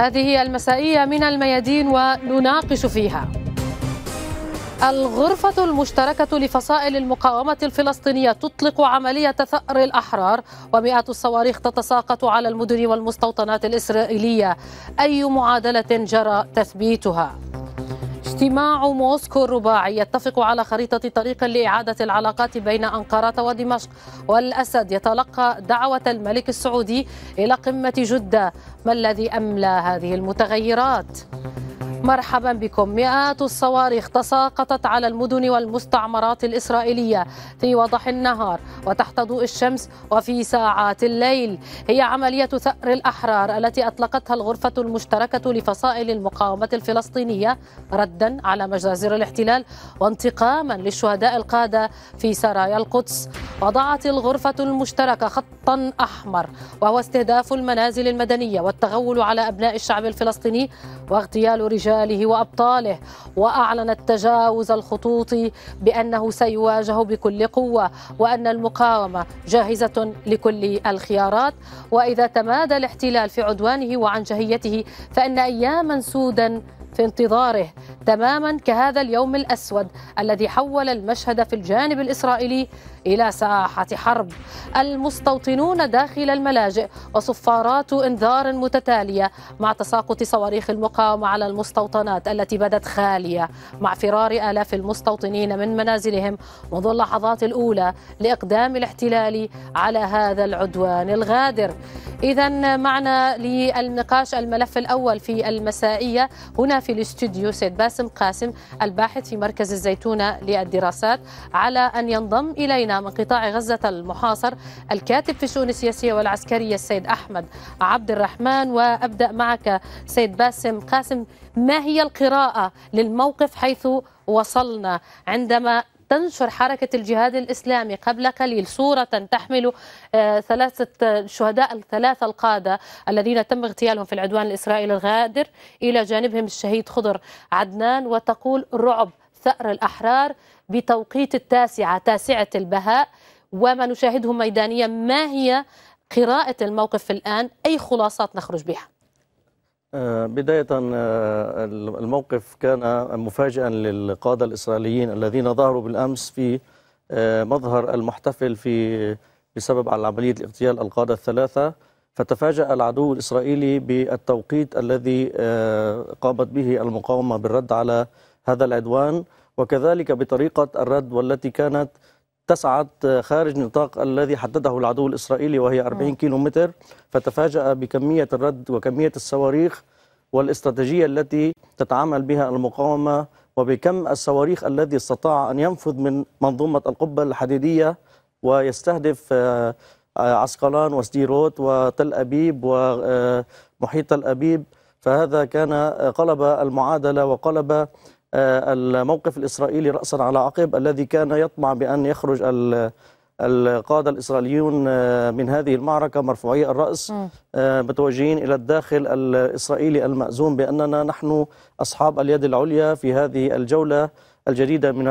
هذه المسائية من الميادين ونناقش فيها الغرفة المشتركة لفصائل المقاومة الفلسطينية تطلق عملية ثأر الأحرار ومئات الصواريخ تتساقط على المدن والمستوطنات الإسرائيلية أي معادلة جرى تثبيتها اجتماع موسكو الرباعي يتفق على خريطة طريق لإعادة العلاقات بين أنقرة ودمشق والأسد يتلقى دعوة الملك السعودي إلى قمة جدة ما الذي أملى هذه المتغيرات؟ مرحبا بكم مئات الصواريخ تساقطت على المدن والمستعمرات الإسرائيلية في وضح النهار وتحت ضوء الشمس وفي ساعات الليل هي عملية ثأر الأحرار التي أطلقتها الغرفة المشتركة لفصائل المقاومة الفلسطينية ردا على مجازر الاحتلال وانتقاما للشهداء القادة في سرايا القدس وضعت الغرفة المشتركة خطا أحمر وهو استهداف المنازل المدنية والتغول على أبناء الشعب الفلسطيني واغتيال رجال رجاله وأبطاله وأعلن التجاوز الخطوط بأنه سيواجه بكل قوة وأن المقاومة جاهزة لكل الخيارات وإذا تمادى الاحتلال في عدوانه وعن جهيته فإن أياما سودا في انتظاره تماما كهذا اليوم الأسود الذي حول المشهد في الجانب الإسرائيلي إلى ساحة حرب المستوطنون داخل الملاجئ وصفارات إنذار متتالية مع تساقط صواريخ المقاومة على المستوطنات التي بدت خالية مع فرار آلاف المستوطنين من منازلهم منذ اللحظات الأولى لإقدام الاحتلال على هذا العدوان الغادر إذا معنا للنقاش الملف الأول في المسائية هنا في الاستوديو سيد باسم قاسم الباحث في مركز الزيتونة للدراسات على أن ينضم إلينا المدينة من قطاع غزة المحاصر الكاتب في الشؤون السياسية والعسكرية السيد أحمد عبد الرحمن وأبدأ معك سيد باسم قاسم ما هي القراءة للموقف حيث وصلنا عندما تنشر حركة الجهاد الإسلامي قبل قليل صورة تحمل آه، ثلاثة شهداء الثلاثة القادة الذين تم اغتيالهم في العدوان الإسرائيلي الغادر إلى جانبهم الشهيد خضر عدنان وتقول رعب ثأر الأحرار بتوقيت التاسعة تاسعة البهاء وما نشاهده ميدانيا ما هي قراءة الموقف الآن أي خلاصات نخرج بها آه، بداية آه، الموقف كان مفاجئا للقادة الإسرائيليين الذين ظهروا بالأمس في آه، مظهر المحتفل في بسبب عملية اغتيال القادة الثلاثة فتفاجأ العدو الإسرائيلي بالتوقيت الذي قامت به المقاومة بالرد على هذا العدوان وكذلك بطريقة الرد والتي كانت تسعت خارج نطاق الذي حدده العدو الإسرائيلي وهي 40 كيلو متر فتفاجأ بكمية الرد وكمية الصواريخ والاستراتيجية التي تتعامل بها المقاومة وبكم الصواريخ الذي استطاع أن ينفذ من منظومة القبة الحديدية ويستهدف آه، آه، عسقلان وسديروت وتل أبيب ومحيط آه، تل أبيب فهذا كان قلب المعادلة وقلب آه، الموقف الإسرائيلي رأسا على عقب الذي كان يطمع بأن يخرج القادة الإسرائيليون آه، من هذه المعركة مرفوعي الرأس آه، متوجهين إلى الداخل الإسرائيلي المأزوم بأننا نحن أصحاب اليد العليا في هذه الجولة الجديده من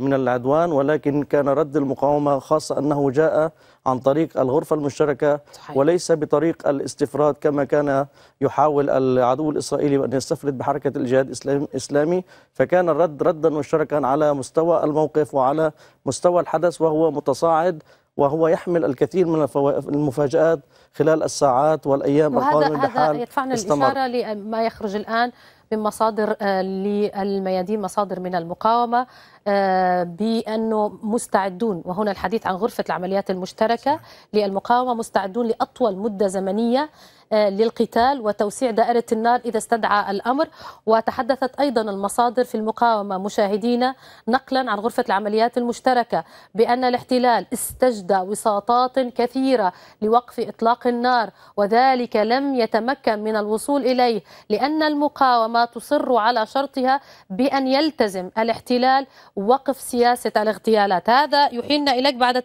من العدوان ولكن كان رد المقاومة خاصة أنه جاء عن طريق الغرفة المشتركة صحيح. وليس بطريق الاستفراد كما كان يحاول العدو الإسرائيلي أن يستفرد بحركة الجهاد الإسلامي فكان الرد ردا مشتركا على مستوى الموقف وعلى مستوى الحدث وهو متصاعد وهو يحمل الكثير من المفاجآت خلال الساعات والأيام القادمة هذا هذا يدفعنا الإشارة لما يخرج الآن من مصادر آه، للميادين مصادر من المقاومة آه، بأنه مستعدون وهنا الحديث عن غرفة العمليات المشتركة للمقاومة مستعدون لأطول مدة زمنية للقتال وتوسيع دائرة النار إذا استدعى الأمر وتحدثت أيضا المصادر في المقاومة مشاهدينا نقلا عن غرفة العمليات المشتركة بأن الاحتلال استجدى وساطات كثيرة لوقف إطلاق النار وذلك لم يتمكن من الوصول إليه لأن المقاومة تصر على شرطها بأن يلتزم الاحتلال وقف سياسة الاغتيالات هذا يحيلنا إليك بعد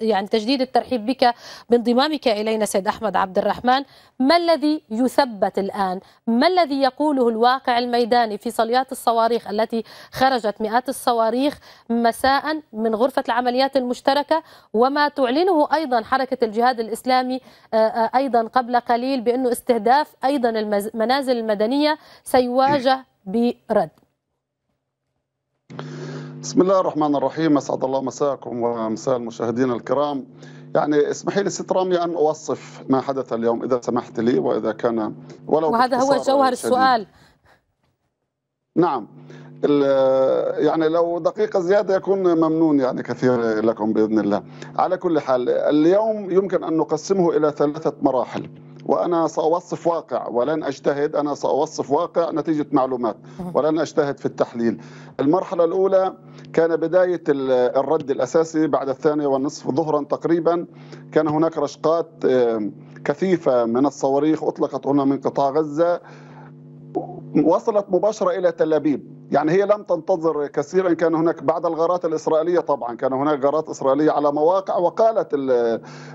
يعني تجديد الترحيب بك بانضمامك إلينا سيد أحمد عبد الرحمن ما الذي يثبت الآن ما الذي يقوله الواقع الميداني في صليات الصواريخ التي خرجت مئات الصواريخ مساء من غرفة العمليات المشتركة وما تعلنه أيضا حركة الجهاد الإسلامي آه، آه، أيضا قبل قليل بأنه استهداف أيضا المنازل المدنية سيواجه برد بسم الله الرحمن الرحيم اسعد الله مساكم ومساء المشاهدين الكرام يعني اسمحي لي ست رامي ان اوصف ما حدث اليوم اذا سمحت لي واذا كان ولو وهذا هو جوهر السؤال نعم يعني لو دقيقة زيادة يكون ممنون يعني كثير لكم بإذن الله على كل حال اليوم يمكن أن نقسمه إلى ثلاثة مراحل وانا ساوصف واقع ولن اجتهد انا ساوصف واقع نتيجه معلومات ولن اجتهد في التحليل. المرحله الاولى كان بدايه الرد الاساسي بعد الثانيه والنصف ظهرا تقريبا كان هناك رشقات كثيفه من الصواريخ اطلقت هنا من قطاع غزه وصلت مباشره الى تل ابيب يعني هي لم تنتظر كثيرا كان هناك بعد الغارات الإسرائيلية طبعا كان هناك غارات إسرائيلية على مواقع وقالت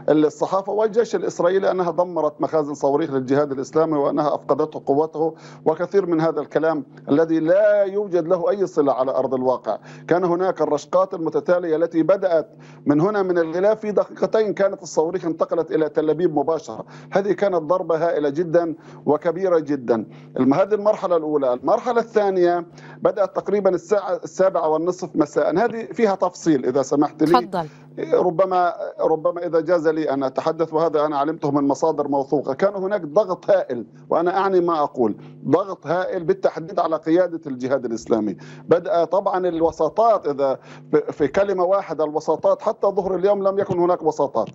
الصحافة والجيش الإسرائيلي أنها دمرت مخازن صواريخ للجهاد الإسلامي وأنها أفقدته قوته وكثير من هذا الكلام الذي لا يوجد له أي صلة على أرض الواقع كان هناك الرشقات المتتالية التي بدأت من هنا من الغلاف في دقيقتين كانت الصواريخ انتقلت إلى تل أبيب مباشرة هذه كانت ضربة هائلة جدا وكبيرة جدا هذه المرحلة الأولى المرحلة الثانية بدأت تقريبا الساعة السابعة والنصف مساء هذه فيها تفصيل إذا سمحت لي فضل. ربما ربما اذا جاز لي ان اتحدث وهذا انا علمته من مصادر موثوقه، كان هناك ضغط هائل وانا اعني ما اقول، ضغط هائل بالتحديد على قياده الجهاد الاسلامي، بدا طبعا الوساطات اذا في كلمه واحده الوساطات حتى ظهر اليوم لم يكن هناك وساطات.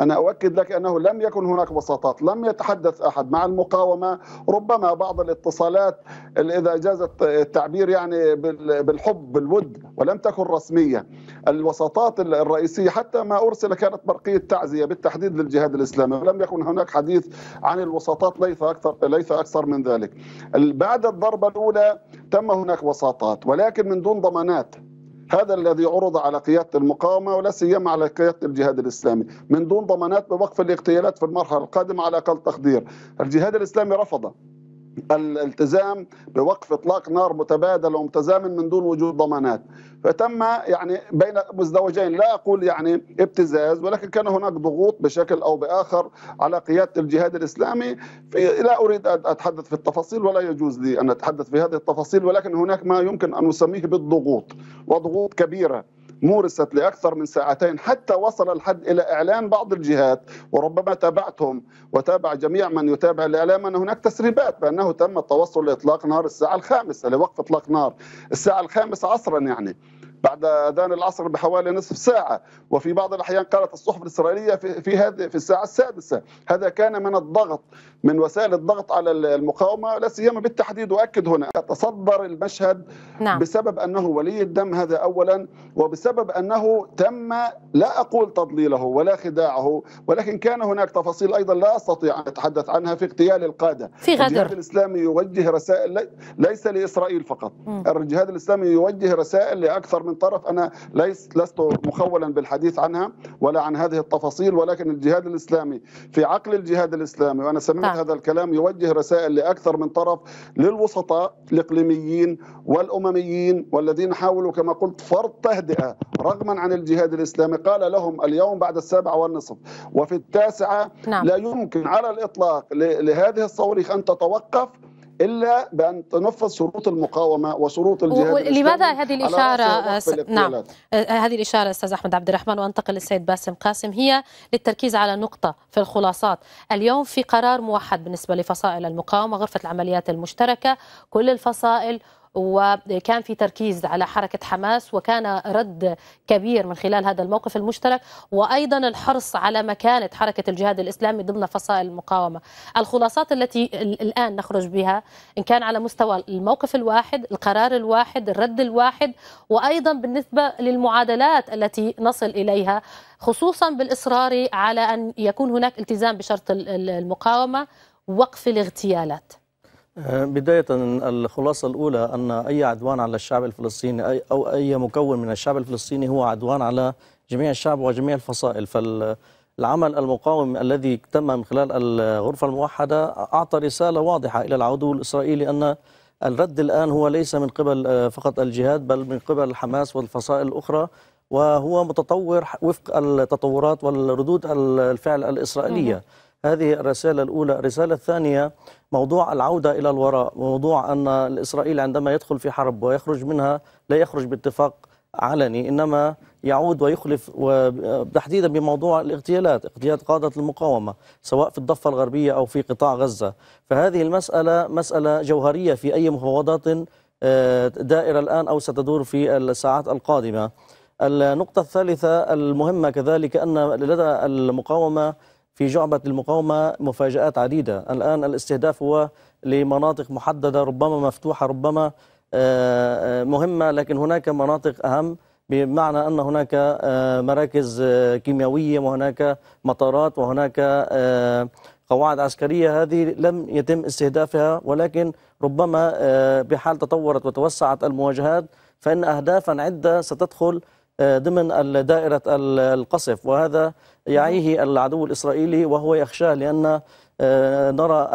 أنا أؤكد لك أنه لم يكن هناك وساطات لم يتحدث أحد مع المقاومة ربما بعض الاتصالات إذا جاز التعبير يعني بالحب بالود ولم تكن رسمية الوساطات الرئيسية حتى ما أرسل كانت برقية تعزية بالتحديد للجهاد الإسلامي ولم يكن هناك حديث عن الوساطات ليس أكثر, ليس أكثر من ذلك بعد الضربة الأولى تم هناك وساطات ولكن من دون ضمانات هذا الذي عرض على قياده المقاومه ولا سيما على قياده الجهاد الاسلامي من دون ضمانات بوقف الاغتيالات في المرحله القادمه على اقل تقدير الجهاد الاسلامي رفض الالتزام بوقف اطلاق نار متبادل ومتزامن من دون وجود ضمانات فتم يعني بين مزدوجين لا اقول يعني ابتزاز ولكن كان هناك ضغوط بشكل او باخر على قياده الجهاد الاسلامي في لا اريد ان اتحدث في التفاصيل ولا يجوز لي ان اتحدث في هذه التفاصيل ولكن هناك ما يمكن ان نسميه بالضغوط وضغوط كبيره مورست لأكثر من ساعتين حتى وصل الحد إلى إعلان بعض الجهات وربما تابعتهم وتابع جميع من يتابع الإعلام أن هناك تسريبات بأنه تم التوصل لإطلاق نار الساعة الخامسة لوقف إطلاق نار الساعة الخامسة عصرا يعني بعد اذان العصر بحوالي نصف ساعه وفي بعض الاحيان قالت الصحف الاسرائيليه في, هذه في الساعه السادسه هذا كان من الضغط من وسائل الضغط على المقاومه لا سيما بالتحديد واكد هنا تصدر المشهد نعم. بسبب انه ولي الدم هذا اولا وبسبب انه تم لا اقول تضليله ولا خداعه ولكن كان هناك تفاصيل ايضا لا استطيع ان اتحدث عنها في اغتيال القاده في غدر الجهاد الاسلامي يوجه رسائل ليس لاسرائيل فقط م. الجهاد الاسلامي يوجه رسائل لاكثر من طرف أنا ليس لست مخولا بالحديث عنها ولا عن هذه التفاصيل ولكن الجهاد الإسلامي في عقل الجهاد الإسلامي وأنا سمعت نعم. هذا الكلام يوجه رسائل لأكثر من طرف للوسطاء الإقليميين والأمميين والذين حاولوا كما قلت فرض تهدئة رغما عن الجهاد الإسلامي قال لهم اليوم بعد السابعة والنصف وفي التاسعة نعم. لا يمكن على الإطلاق لهذه الصواريخ أن تتوقف الا بان تنفذ شروط المقاومه وشروط الجهاد لماذا هذه الاشاره س... نعم أه، هذه الاشاره استاذ احمد عبد الرحمن وانتقل للسيد باسم قاسم هي للتركيز على نقطه في الخلاصات اليوم في قرار موحد بالنسبه لفصائل المقاومه غرفه العمليات المشتركه كل الفصائل وكان في تركيز على حركة حماس وكان رد كبير من خلال هذا الموقف المشترك وأيضا الحرص على مكانة حركة الجهاد الإسلامي ضمن فصائل المقاومة الخلاصات التي الآن نخرج بها إن كان على مستوى الموقف الواحد القرار الواحد الرد الواحد وأيضا بالنسبة للمعادلات التي نصل إليها خصوصا بالإصرار على أن يكون هناك التزام بشرط المقاومة وقف الاغتيالات بداية الخلاصة الأولى أن أي عدوان على الشعب الفلسطيني أو أي مكون من الشعب الفلسطيني هو عدوان على جميع الشعب وجميع الفصائل فالعمل المقاوم الذي تم من خلال الغرفة الموحدة أعطى رسالة واضحة إلى العدو الإسرائيلي أن الرد الآن هو ليس من قبل آه، فقط الجهاد بل من قبل حماس والفصائل الأخرى وهو متطور وفق التطورات والردود الفعل الإسرائيلية هذه الرسالة الأولى الرسالة الثانية موضوع العودة إلى الوراء وموضوع أن الإسرائيل عندما يدخل في حرب ويخرج منها لا يخرج باتفاق علني إنما يعود ويخلف تحديدا بموضوع الاغتيالات اغتيال قادة المقاومة سواء في الضفة الغربية أو في قطاع غزة فهذه المسألة مسألة جوهرية في أي مفاوضات آه، دائرة الآن أو ستدور في الساعات القادمة النقطة الثالثة المهمة كذلك أن لدى المقاومة في جعبة المقاومة مفاجآت عديدة الآن الاستهداف هو لمناطق محددة ربما مفتوحة ربما آه، آه، مهمة لكن هناك مناطق أهم بمعنى أن هناك آه، مراكز كيميائية وهناك مطارات وهناك قواعد عسكرية هذه لم يتم استهدافها ولكن ربما بحال تطورت وتوسعت المواجهات فإن أهدافا عدة ستدخل ضمن دائرة القصف وهذا يعيه العدو الإسرائيلي وهو يخشاه لأن آه، نرى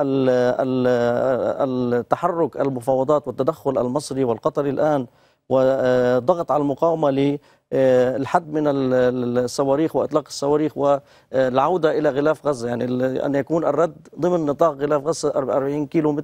التحرك المفاوضات والتدخل المصري والقطري الآن وضغط آه، على المقاومة للحد آه، من الصواريخ وإطلاق الصواريخ والعودة إلى غلاف غزة يعني أن يكون الرد ضمن نطاق غلاف غزة 40 كيلو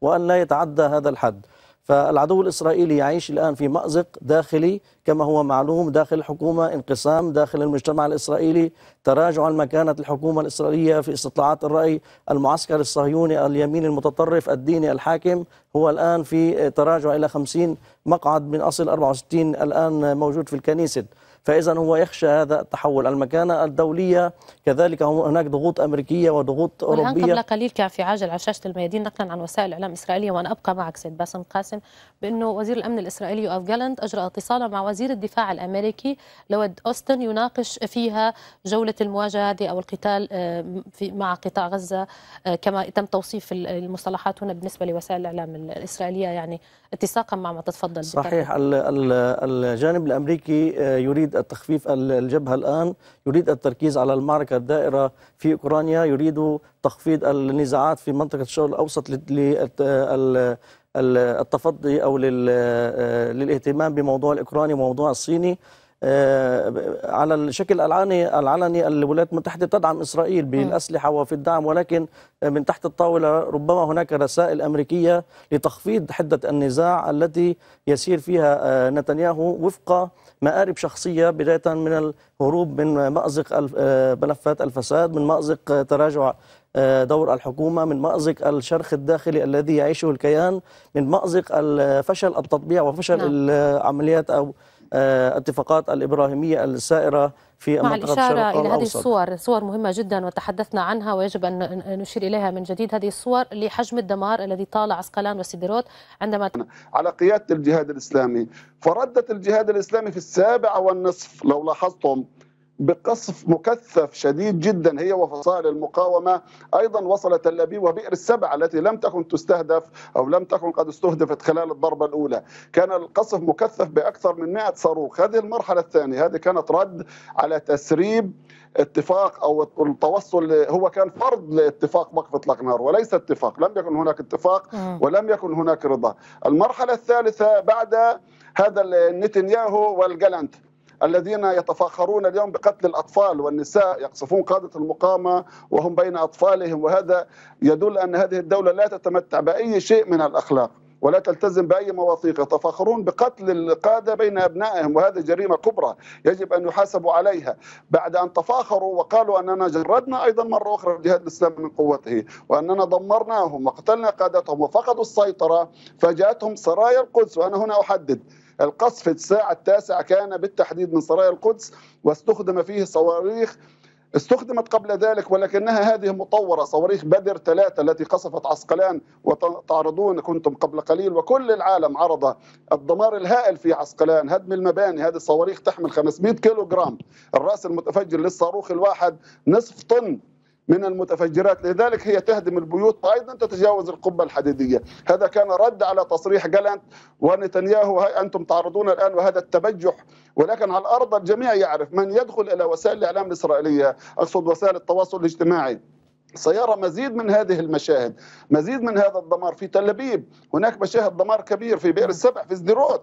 وأن لا يتعدى هذا الحد فالعدو الإسرائيلي يعيش الآن في مأزق داخلي كما هو معلوم داخل الحكومة انقسام داخل المجتمع الإسرائيلي تراجع عن مكانة الحكومة الإسرائيلية في استطلاعات الرأي المعسكر الصهيوني اليمين المتطرف الديني الحاكم هو الآن في تراجع إلى 50 مقعد من أصل 64 الآن موجود في الكنيسة فإذا هو يخشى هذا التحول المكانة الدولية كذلك هناك ضغوط أمريكية وضغوط أوروبية قبل قليل كان في عاجل على شاشة الميادين نقلا عن وسائل الإعلام الإسرائيلية وأنا أبقى معك سيد باسم قاسم بأنه وزير الأمن الإسرائيلي اوف جالنت أجرى اتصالا مع وزير الدفاع الأمريكي لود أوستن يناقش فيها جولة المواجهة هذه أو القتال آه، في مع قطاع غزة آه، كما تم توصيف المصطلحات هنا بالنسبة لوسائل الإعلام الإسرائيلية يعني اتساقا مع ما تتفضل صحيح الجانب الامريكي آه، يريد التخفيف الجبهه الان يريد التركيز على المعركه الدائره في اوكرانيا يريد تخفيض النزاعات في منطقه الشرق الاوسط التفضي او آه، للاهتمام بموضوع الاوكراني وموضوع الصيني آه، على الشكل العلني العلني الولايات المتحده تدعم اسرائيل بالاسلحه وفي الدعم ولكن من تحت الطاوله ربما هناك رسائل امريكيه لتخفيض حده النزاع التي يسير فيها آه، نتنياهو وفق مآرب شخصيه بدايه من الهروب من مأزق آه، ملفات الفساد من مأزق تراجع دور الحكومة من مأزق الشرخ الداخلي الذي يعيشه الكيان من مأزق فشل التطبيع وفشل نعم. العمليات أو آه، اتفاقات الإبراهيمية السائرة في مع منطقة الإشارة إلى هذه الصور صور مهمة جدا وتحدثنا عنها ويجب أن نشير إليها من جديد هذه الصور لحجم الدمار الذي طال عسقلان وسيدروت عندما على قيادة الجهاد الإسلامي فردت الجهاد الإسلامي في السابعة والنصف لو لاحظتم بقصف مكثف شديد جدا هي وفصائل المقاومة أيضا وصلت اللبي وبئر السبع التي لم تكن تستهدف أو لم تكن قد استهدفت خلال الضربة الأولى كان القصف مكثف بأكثر من 100 صاروخ هذه المرحلة الثانية هذه كانت رد على تسريب اتفاق او التوصل هو كان فرض لاتفاق وقف اطلاق نار وليس اتفاق، لم يكن هناك اتفاق آه. ولم يكن هناك رضا. المرحله الثالثه بعد هذا نتنياهو والجالنت الذين يتفاخرون اليوم بقتل الأطفال والنساء يقصفون قادة المقامة وهم بين أطفالهم وهذا يدل أن هذه الدولة لا تتمتع بأي شيء من الأخلاق ولا تلتزم باي مواثيق يتفاخرون بقتل القاده بين ابنائهم وهذه جريمه كبرى يجب ان يحاسبوا عليها بعد ان تفاخروا وقالوا اننا جردنا ايضا مره اخرى الجهاد الاسلامي من قوته واننا دمرناهم وقتلنا قادتهم وفقدوا السيطره فجاءتهم سرايا القدس وانا هنا احدد القصف الساعة التاسعة كان بالتحديد من سرايا القدس واستخدم فيه صواريخ استخدمت قبل ذلك ولكنها هذه مطورة صواريخ بدر ثلاثة التي قصفت عسقلان وتعرضون كنتم قبل قليل وكل العالم عرض الدمار الهائل في عسقلان هدم المباني هذه الصواريخ تحمل 500 كيلو جرام الرأس المتفجر للصاروخ الواحد نصف طن من المتفجرات لذلك هي تهدم البيوت وأيضا تتجاوز القبة الحديدية هذا كان رد على تصريح جالانت ونتنياهو أنتم تعرضون الآن وهذا التبجح ولكن على الأرض الجميع يعرف من يدخل إلى وسائل الإعلام الإسرائيلية أقصد وسائل التواصل الاجتماعي سيرى مزيد من هذه المشاهد مزيد من هذا الدمار في تل أبيب هناك مشاهد دمار كبير في بئر السبع في زديروت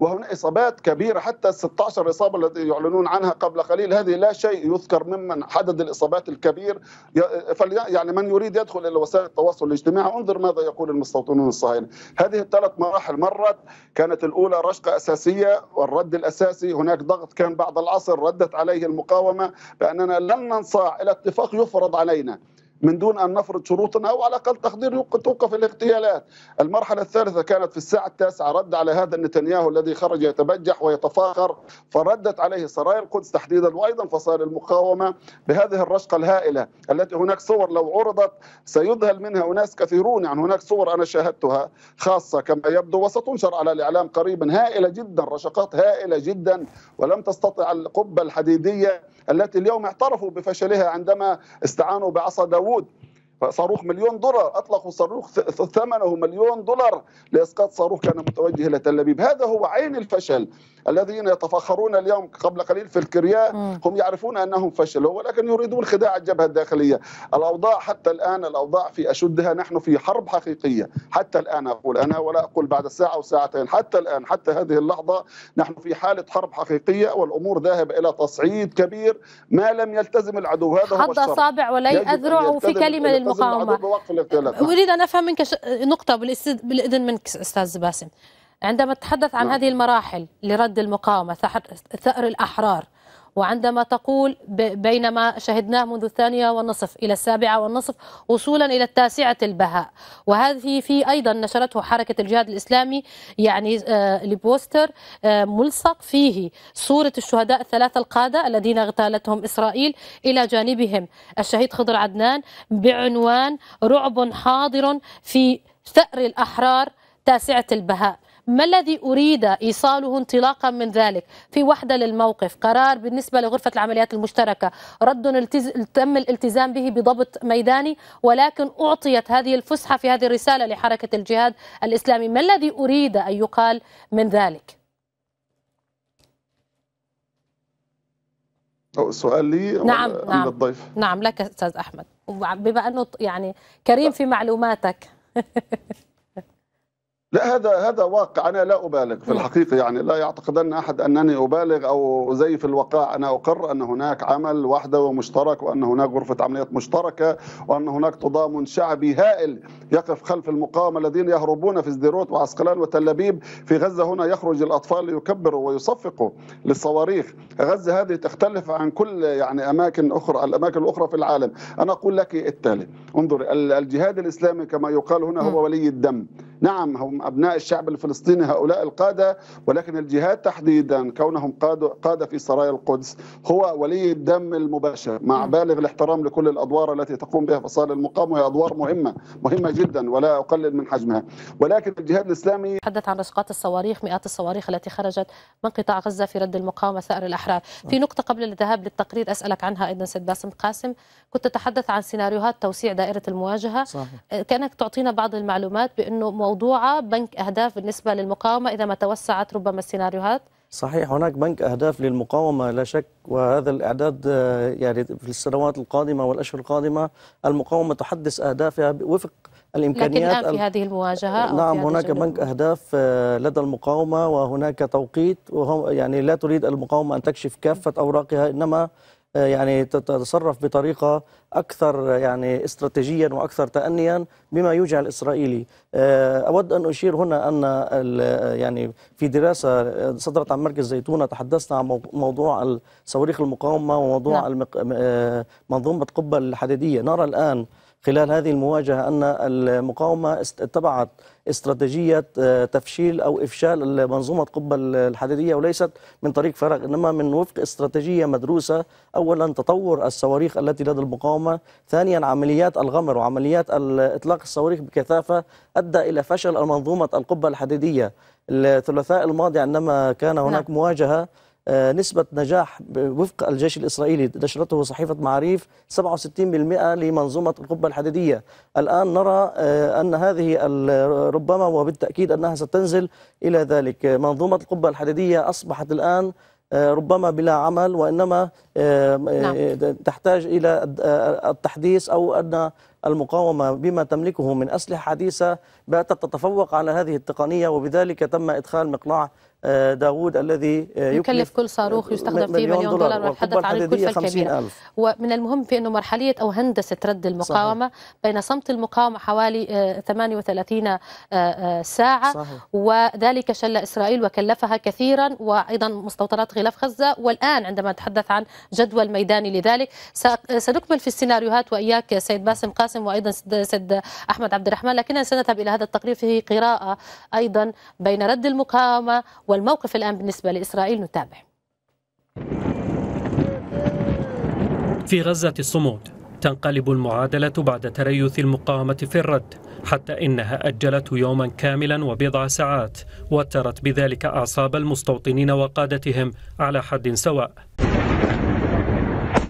وهنا إصابات كبيرة حتى 16 إصابة التي يعلنون عنها قبل قليل هذه لا شيء يذكر ممن حدد الإصابات الكبير يعني من يريد يدخل إلى وسائل التواصل الاجتماعي انظر ماذا يقول المستوطنون الصهاينة هذه الثلاث مراحل مرت كانت الأولى رشقة أساسية والرد الأساسي هناك ضغط كان بعد العصر ردت عليه المقاومة بأننا لن ننصاع إلى اتفاق يفرض علينا من دون أن نفرض شروطا أو على الأقل تقدير توقف الاغتيالات المرحلة الثالثة كانت في الساعة التاسعة رد على هذا نتنياهو الذي خرج يتبجح ويتفاخر فردت عليه سرايا القدس تحديدا وأيضا فصائل المقاومة بهذه الرشقة الهائلة التي هناك صور لو عرضت سيذهل منها أناس كثيرون يعني هناك صور أنا شاهدتها خاصة كما يبدو وستنشر على الإعلام قريبا هائلة جدا رشقات هائلة جدا ولم تستطع القبة الحديدية التي اليوم اعترفوا بفشلها عندما استعانوا بعصا داوود صاروخ مليون دولار اطلقوا صاروخ ثمنه مليون دولار لاسقاط صاروخ كان متوجه الى تل ابيب هذا هو عين الفشل الذين يتفخرون اليوم قبل قليل في الكرياء هم يعرفون انهم فشلوا ولكن يريدون خداع الجبهه الداخليه، الاوضاع حتى الان الاوضاع في اشدها نحن في حرب حقيقيه، حتى الان اقول انا ولا اقول بعد ساعه او ساعتين، حتى الان حتى هذه اللحظه نحن في حاله حرب حقيقيه والامور ذاهبه الى تصعيد كبير ما لم يلتزم العدو هذا هو حد اصابع ولي اذرع وفي كلمه للمقاومه اريد ان افهم منك نقطه بالاذن منك استاذ باسم عندما تتحدث عن نعم. هذه المراحل لرد المقاومة ثأر الأحرار وعندما تقول بينما شهدناه منذ الثانية والنصف إلى السابعة والنصف وصولا إلى التاسعة البهاء وهذه في أيضا نشرته حركة الجهاد الإسلامي يعني آه، لبوستر آه، ملصق فيه صورة الشهداء الثلاثة القادة الذين اغتالتهم إسرائيل إلى جانبهم الشهيد خضر عدنان بعنوان رعب حاضر في ثأر الأحرار تاسعة البهاء ما الذي أريد إيصاله انطلاقا من ذلك في وحدة للموقف قرار بالنسبة لغرفة العمليات المشتركة رد التز... تم الالتزام به بضبط ميداني ولكن أعطيت هذه الفسحة في هذه الرسالة لحركة الجهاد الإسلامي ما الذي أريد أن يقال من ذلك سؤال لي نعم نعم الضيف نعم لك استاذ احمد بما انه يعني كريم في معلوماتك لا هذا هذا واقع انا لا ابالغ في نعم. الحقيقه يعني لا يعتقدن احد انني ابالغ او زي في الواقع انا اقر ان هناك عمل وحده ومشترك وان هناك غرفه عمليات مشتركه وان هناك تضامن شعبي هائل يقف خلف المقاومه الذين يهربون في سديروت وعسقلان وتل ابيب في غزه هنا يخرج الاطفال ليكبروا ويصفقوا للصواريخ غزه هذه تختلف عن كل يعني اماكن اخرى الاماكن الاخرى في العالم انا اقول لك التالي انظر الجهاد الاسلامي كما يقال هنا هو نعم. ولي الدم نعم هو أبناء الشعب الفلسطيني هؤلاء القادة ولكن الجهاد تحديدا كونهم قادة في سرايا القدس هو ولي الدم المباشر مع بالغ الاحترام لكل الأدوار التي تقوم بها فصائل المقاومة وهي أدوار مهمة مهمة جدا ولا أقلل من حجمها ولكن الجهاد الإسلامي تحدث عن اسقاط الصواريخ مئات الصواريخ التي خرجت من قطاع غزة في رد المقاومة ثأر الأحرار في نعم. نقطة قبل الذهاب للتقرير أسألك عنها أيضا سيد باسم قاسم كنت تتحدث عن سيناريوهات توسيع دائرة المواجهة صحيح. كأنك تعطينا بعض المعلومات بأنه موضوعة بنك أهداف بالنسبة للمقاومة إذا ما توسعت ربما السيناريوهات صحيح هناك بنك أهداف للمقاومة لا شك وهذا الإعداد آه، يعني في السنوات القادمة والأشهر القادمة المقاومة تحدث أهدافها وفق الامكانيات لكن الان في هذه المواجهه نعم هناك بنك اهداف آه، لدى المقاومه وهناك توقيت وهو يعني لا تريد المقاومه ان تكشف كافه اوراقها انما يعني تتصرف بطريقة أكثر يعني استراتيجيا وأكثر تأنيا بما يوجع الإسرائيلي آه، أود أن أشير هنا أن يعني في دراسة صدرت عن مركز زيتونة تحدثنا عن موضوع صواريخ المقاومة وموضوع نعم. المق... آه، منظومة قبة الحديدية نرى الآن خلال هذه المواجهة أن المقاومة اتبعت استراتيجيه آه، تفشيل او افشال منظومه القبه الحديديه وليست من طريق فرق انما من وفق استراتيجيه مدروسه اولا تطور الصواريخ التي لدى المقاومه، ثانيا عمليات الغمر وعمليات اطلاق الصواريخ بكثافه ادى الى فشل منظومه القبه الحديديه. الثلاثاء الماضي عندما كان هناك نعم. مواجهه آه، نسبة نجاح وفق الجيش الإسرائيلي نشرته صحيفة معاريف 67% لمنظومة القبة الحديدية الآن نرى آه، أن هذه ربما وبالتأكيد أنها ستنزل إلى ذلك منظومة القبة الحديدية أصبحت الآن آه، ربما بلا عمل وإنما نعم. تحتاج إلى التحديث أو أن المقاومة بما تملكه من أسلحة حديثة باتت تتفوق على هذه التقنية وبذلك تم إدخال مقلاع آه، داوود الذي آه، يكلف كل صاروخ آه، يستخدم فيه مليون دولار, دولار والحدث عن الكلفة الكبيرة ألف. ومن المهم في أنه مرحلية أو هندسة رد المقاومة صحيح. بين صمت المقاومة حوالي 38 ساعة صحيح. وذلك شل إسرائيل وكلفها كثيرا وأيضا مستوطنات غلاف غزة والآن عندما نتحدث عن جدول ميداني لذلك سنكمل في السيناريوهات وإياك سيد باسم قاسم وأيضا سيد أحمد عبد الرحمن لكننا سنذهب إلى هذا التقرير فيه قراءة أيضا بين رد المقاومة والموقف الآن بالنسبة لإسرائيل نتابع في غزة الصمود تنقلب المعادلة بعد تريث المقاومة في الرد حتى إنها أجلته يوما كاملا وبضع ساعات وترت بذلك أعصاب المستوطنين وقادتهم على حد سواء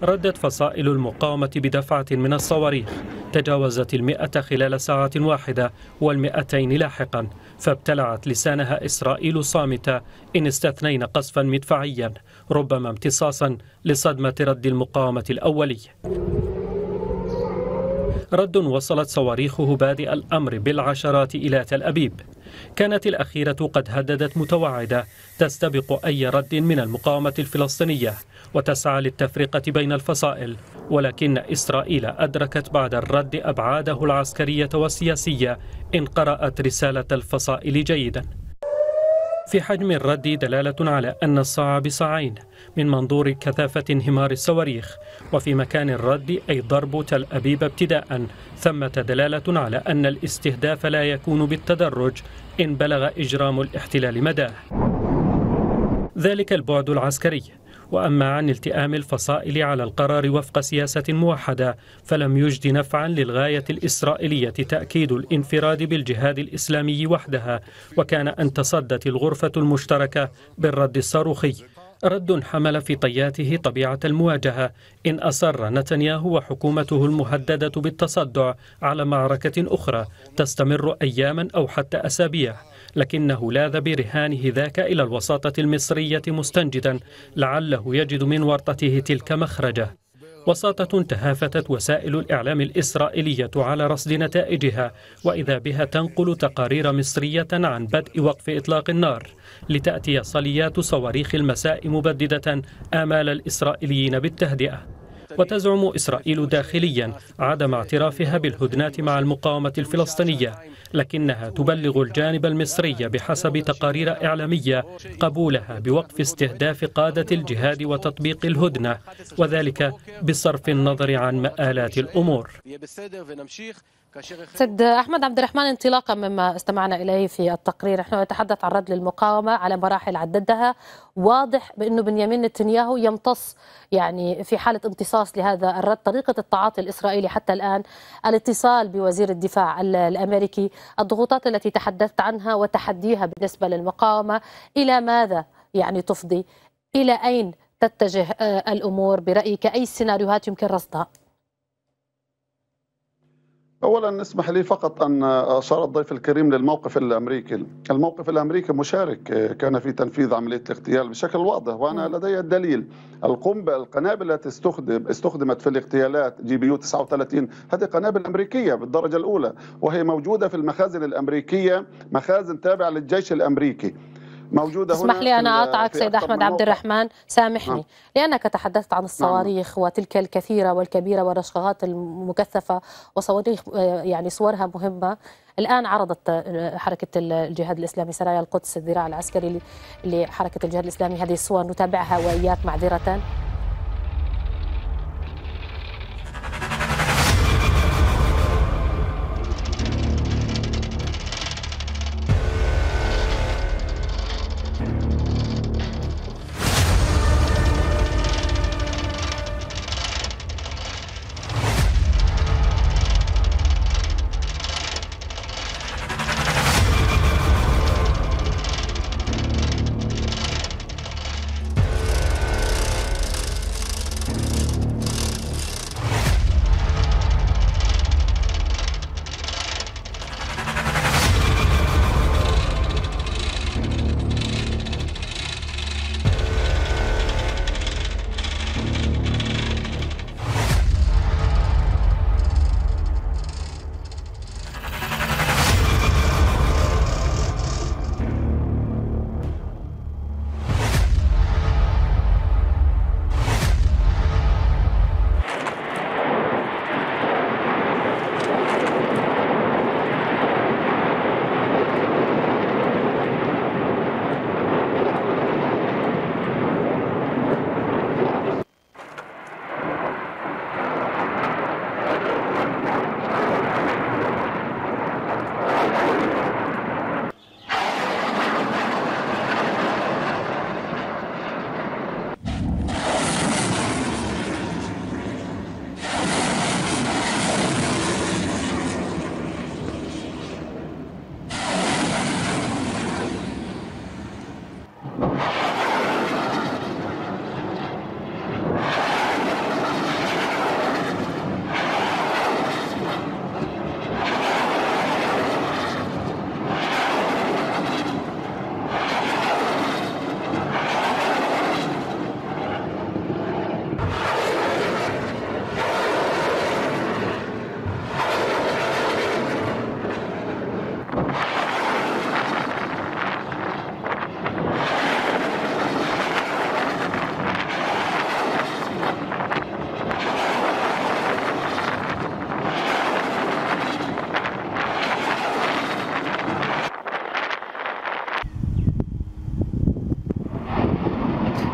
ردت فصائل المقاومة بدفعة من الصواريخ تجاوزت المئة خلال ساعة واحدة والمئتين لاحقا فابتلعت لسانها إسرائيل صامتة إن استثنينا قصفا مدفعيا ربما امتصاصا لصدمة رد المقاومة الأولي رد وصلت صواريخه بادئ الأمر بالعشرات إلى تل أبيب كانت الأخيرة قد هددت متوعدة تستبق أي رد من المقاومة الفلسطينية وتسعى للتفرقة بين الفصائل ولكن إسرائيل أدركت بعد الرد أبعاده العسكرية والسياسية إن قرأت رسالة الفصائل جيداً في حجم الرد دلالة على أن الصاع بصاعين من منظور كثافة انهمار الصواريخ وفي مكان الرد أي ضرب تل أبيب ابتداء ثمة دلالة على أن الاستهداف لا يكون بالتدرج إن بلغ إجرام الاحتلال مداه ذلك البعد العسكري وأما عن التئام الفصائل على القرار وفق سياسة موحدة فلم يجد نفعا للغاية الإسرائيلية تأكيد الانفراد بالجهاد الإسلامي وحدها وكان أن تصدت الغرفة المشتركة بالرد الصاروخي رد حمل في طياته طبيعة المواجهة إن أصر نتنياهو وحكومته المهددة بالتصدع على معركة أخرى تستمر أياما أو حتى أسابيع لكنه لاذ برهانه ذاك إلى الوساطة المصرية مستنجدا لعله يجد من ورطته تلك مخرجه وساطة تهافتت وسائل الإعلام الإسرائيلية على رصد نتائجها وإذا بها تنقل تقارير مصرية عن بدء وقف إطلاق النار لتأتي صليات صواريخ المساء مبددة آمال الإسرائيليين بالتهدئة وتزعم إسرائيل داخليا عدم اعترافها بالهدنات مع المقاومة الفلسطينية لكنها تبلغ الجانب المصري بحسب تقارير إعلامية قبولها بوقف استهداف قادة الجهاد وتطبيق الهدنة وذلك بصرف النظر عن مآلات الأمور سيد أحمد عبد الرحمن انطلاقا مما استمعنا إليه في التقرير نحن نتحدث عن رد للمقاومة على مراحل عددها واضح بأنه بنيامين نتنياهو يمتص يعني في حالة امتصاص لهذا الرد طريقة التعاطي الإسرائيلي حتى الآن الاتصال بوزير الدفاع الأمريكي الضغوطات التي تحدثت عنها وتحديها بالنسبة للمقاومة إلى ماذا يعني تفضي إلى أين تتجه آه، الأمور برأيك أي سيناريوهات يمكن رصدها؟ اولا اسمح لي فقط ان اشار الضيف الكريم للموقف الامريكي، الموقف الامريكي مشارك كان في تنفيذ عمليه الاغتيال بشكل واضح وانا نعم. لدي الدليل، القنبله القنابل التي استخدم استخدمت في الاغتيالات جي بي يو 39 هذه قنابل امريكيه بالدرجه الاولى وهي موجوده في المخازن الامريكيه، مخازن تابعه للجيش الامريكي. موجوده اسمح لي انا اقاطعك سيد احمد عبد الرحمن سامحني نعم. لانك تحدثت عن نعم، نعم. الصواريخ نعم. وتلك الكثيره والكبيره والرشقات المكثفه وصواريخ يعني صورها مهمه الان عرضت آه، حركه الجهاد الاسلامي سرايا القدس الذراع العسكري لحركه الجهاد الاسلامي هذه الصور نتابعها واياك معذره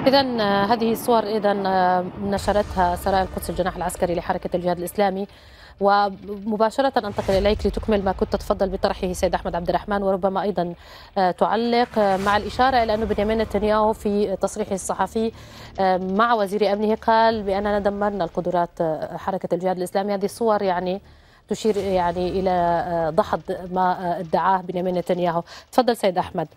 إذا آه، هذه الصور إذا آه، نشرتها سرايا القدس الجناح العسكري لحركة الجهاد الإسلامي ومباشرة أنتقل إليك لتكمل ما كنت تتفضل بطرحه سيد أحمد عبد الرحمن وربما أيضا آه، تعلق مع الإشارة إلى أن بنيامين نتنياهو في تصريحه الصحفي مع وزير أمنه قال بأننا دمرنا القدرات حركة الجهاد الإسلامي هذه الصور يعني تشير يعني إلى دحض ما ادعاه بنيامين نتنياهو تفضل سيد أحمد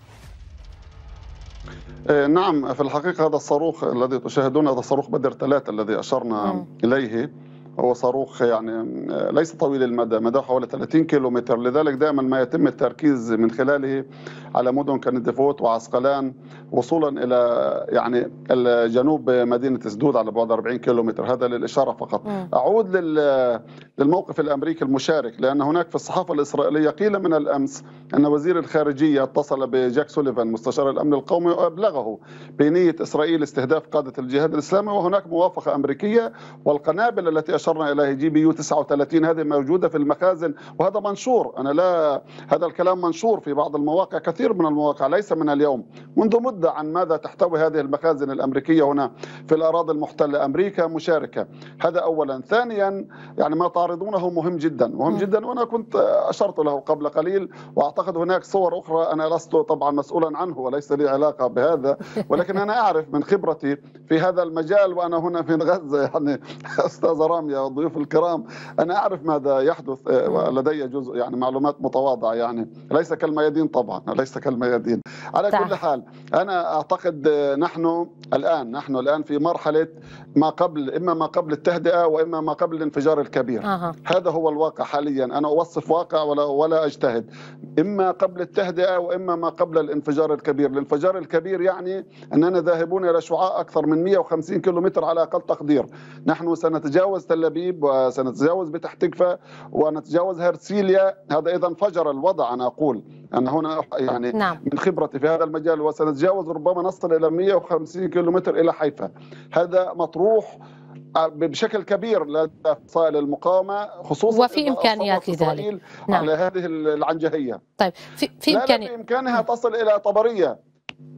آه، نعم في الحقيقة هذا الصاروخ الذي تشاهدون هذا صاروخ بدر ثلاثة الذي أشرنا نعم. إليه هو صاروخ يعني آه، ليس طويل المدى مداه حوالي 30 كيلومتر لذلك دائما ما يتم التركيز من خلاله على مدن كنديفوت وعسقلان وصولا الى يعني جنوب مدينه سدود على بعد 40 كيلومتر هذا للاشاره فقط م. اعود للموقف الامريكي المشارك لان هناك في الصحافه الاسرائيليه قيل من الامس ان وزير الخارجيه اتصل بجاك سوليفان مستشار الامن القومي وابلغه بنيه اسرائيل استهداف قاده الجهاد الاسلامي وهناك موافقه امريكيه والقنابل التي أشرنا إليه جي بي يو 39 هذه موجودة في المخازن وهذا منشور أنا لا هذا الكلام منشور في بعض المواقع كثير من المواقع ليس من اليوم منذ مدة عن ماذا تحتوي هذه المخازن الأمريكية هنا في الأراضي المحتلة أمريكا مشاركة هذا أولا ثانيا يعني ما تعرضونه مهم جدا مهم جدا وأنا كنت أشرت له قبل قليل وأعتقد هناك صور أخرى أنا لست طبعا مسؤولا عنه وليس لي علاقة بهذا ولكن أنا أعرف من خبرتي في هذا المجال وأنا هنا في غزة يعني أستاذ رامي ضيوف الكرام أنا أعرف ماذا يحدث آه، لدي جزء يعني معلومات متواضعة يعني ليس كالميادين طبعا ليس كالميادين على صح. كل حال أنا أعتقد آه، نحن الآن نحن الآن في مرحلة ما قبل إما ما قبل التهدئة وإما ما قبل الانفجار الكبير أه. هذا هو الواقع حاليا أنا أوصف واقع ولا, ولا أجتهد إما قبل التهدئة وإما ما قبل الانفجار الكبير الانفجار الكبير يعني أننا ذاهبون إلى شعاع أكثر من 150 كيلومتر على أقل تقدير نحن سنتجاوز لبيب وسنتجاوز بتحتكفة ونتجاوز هرسيليا هذا إذا فجر الوضع أنا أقول أن هنا يعني نعم. من خبرتي في هذا المجال وسنتجاوز ربما نصل إلى 150 كيلومتر إلى حيفا هذا مطروح بشكل كبير لدى فصائل المقاومه خصوصا وفي امكانيات لذلك نعم. على هذه العنجهيه طيب في, في امكانيه بامكانها تصل الى طبريه